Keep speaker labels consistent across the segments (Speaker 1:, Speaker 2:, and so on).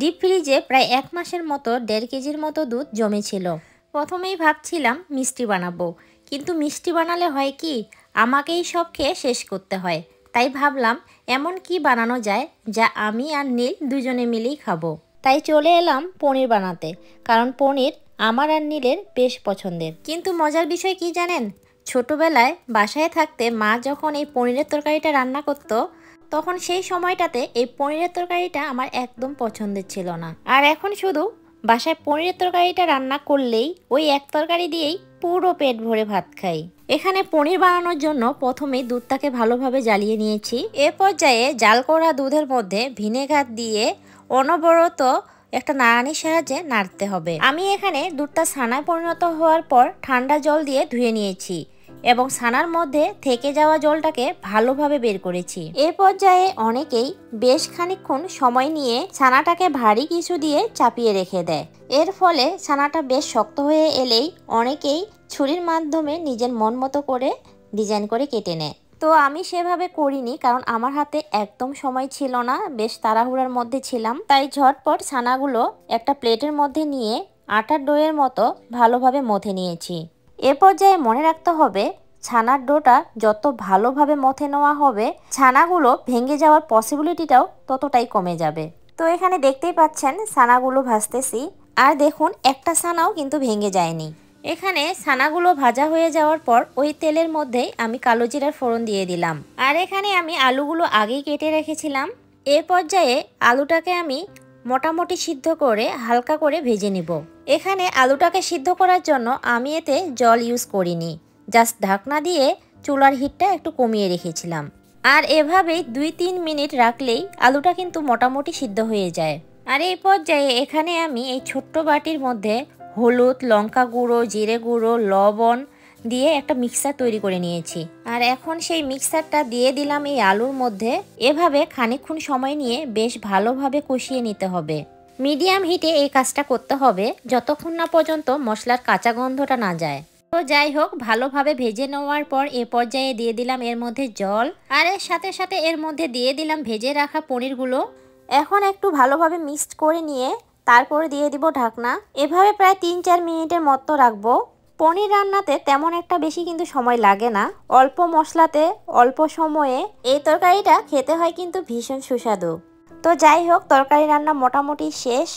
Speaker 1: deep ফ্রিজে প্রায় এক মাসের মতো দেড় কেজির মতো দুধ জমেছিল প্রথমেই ভাবছিলাম মিষ্টি বানাবো কিন্তু মিষ্টি বানালে হয় কি আমাকেই সব খেয়ে শেষ করতে হয় তাই ভাবলাম এমন কি বানানো যায় যা আমি আর নীল দুজনে মিলেই খাবো তাই চলে এলাম পনির বানাতে কারণ পনির আমার আর নীলের বেশ পছন্দের কিন্তু মজার বিষয় কি জানেন ছোটবেলায় বাসায় থাকতে মা যখন এই পনিরের তরকারিটা রান্না করতো তখন সেই সময়টাতে এই পনিরের তরকারিটা আমার একদম পছন্দের ছিল না আর এখন শুধু বাসায় পনিরের তরকারিটা রান্না করলেই ওই এক তরকারি দিয়েই পুরো পেট ভরে ভাত খাই এখানে পনির বানানোর জন্য প্রথমে দুধটাকে ভালোভাবে জ্বালিয়ে নিয়েছি এ পর্যায়ে জাল করা দুধের মধ্যে ভিনেগার দিয়ে অনবরত একটা নাড়ানির সাহায্যে নাড়তে হবে আমি এখানে দুধটা ছানায় পরিণত হওয়ার পর ঠান্ডা জল দিয়ে ধুয়ে নিয়েছি এবং ছানার মধ্যে থেকে যাওয়া জলটাকে ভালোভাবে বের করেছি এ পর্যায়ে অনেকেই বেশ খানিক্ষণ সময় নিয়ে ছানাটাকে ভারী কিছু দিয়ে চাপিয়ে রেখে দেয় এর ফলে ছানাটা বেশ শক্ত হয়ে এলেই অনেকেই ছুরির মাধ্যমে নিজের মন মতো করে ডিজাইন করে কেটে নেয় তো আমি সেভাবে করিনি কারণ আমার হাতে একদম সময় ছিল না বেশ তাড়াহুড়ার মধ্যে ছিলাম তাই ঝটপট ছানাগুলো একটা প্লেটের মধ্যে নিয়ে আটার ডোয়ের মতো ভালোভাবে মথে নিয়েছি এ পর্যায়ে মনে রাখতে হবে ছানার ডোটা যত ভালোভাবে মথে নেওয়া হবে ছানাগুলো ভেঙে যাওয়ার পসিবিলিটিটাও ততটাই কমে যাবে তো এখানে দেখতেই পাচ্ছেন ছানাগুলো ভাজতেছি আর দেখুন একটা ছানাও কিন্তু ভেঙে যায়নি এখানে ছানাগুলো ভাজা হয়ে যাওয়ার পর ওই তেলের মধ্যেই আমি কালো জিরার ফোড়ন দিয়ে দিলাম আর এখানে আমি আলুগুলো আগেই কেটে রেখেছিলাম এ পর্যায়ে আলুটাকে আমি মোটামুটি সিদ্ধ করে হালকা করে ভেজে নিব এখানে আলুটাকে সিদ্ধ করার জন্য আমি এতে জল ইউজ করিনি জাস্ট ঢাকনা দিয়ে চুলার হিটটা একটু কমিয়ে রেখেছিলাম আর এভাবেই দুই তিন মিনিট রাখলেই আলুটা কিন্তু মোটামুটি সিদ্ধ হয়ে যায় আর এই পর্যায়ে এখানে আমি এই ছোট্ট বাটির মধ্যে হলুদ লঙ্কা গুঁড়ো জিরে গুঁড়ো লবণ দিয়ে একটা মিক্সার তৈরি করে নিয়েছি আর এখন সেই মিক্সারটা দিয়ে দিলাম এই আলুর মধ্যে এভাবে খানিক্ষণ সময় নিয়ে বেশ ভালোভাবে কষিয়ে নিতে হবে মিডিয়াম হিটে এই কাজটা করতে হবে যতক্ষণ না পর্যন্ত মশলার কাঁচা গন্ধটা না যায় তো যাই হোক ভালোভাবে ভেজে নেওয়ার পর এ পর্যায়ে দিয়ে দিলাম এর মধ্যে জল আর এর সাথে সাথে এর মধ্যে দিয়ে দিলাম ভেজে রাখা পনিরগুলো এখন একটু ভালোভাবে মিক্সড করে নিয়ে তারপরে দিয়ে দিব ঢাকনা এভাবে প্রায় তিন চার মিনিটের মতো রাখবো পনির রান্নাতে তেমন একটা বেশি কিন্তু সময় লাগে না অল্প মশলাতে অল্প সময়ে এই তরকারিটা খেতে হয় কিন্তু ভীষণ সুস্বাদু তো যাই হোক তরকারি রান্না মোটামুটি শেষ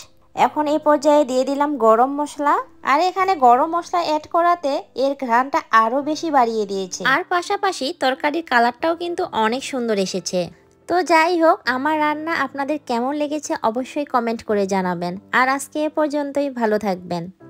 Speaker 1: এখন এই পর্যায়ে দিয়ে দিলাম গরম মশলা আর এখানে গরম মশলা অ্যাড করাতে এর ঘ্রানটা আরও বেশি বাড়িয়ে দিয়েছে আর পাশাপাশি তরকারির কালারটাও কিন্তু অনেক সুন্দর এসেছে তো যাই হোক আমার রান্না আপনাদের কেমন লেগেছে অবশ্যই কমেন্ট করে জানাবেন আর আজকে এ পর্যন্তই ভালো থাকবেন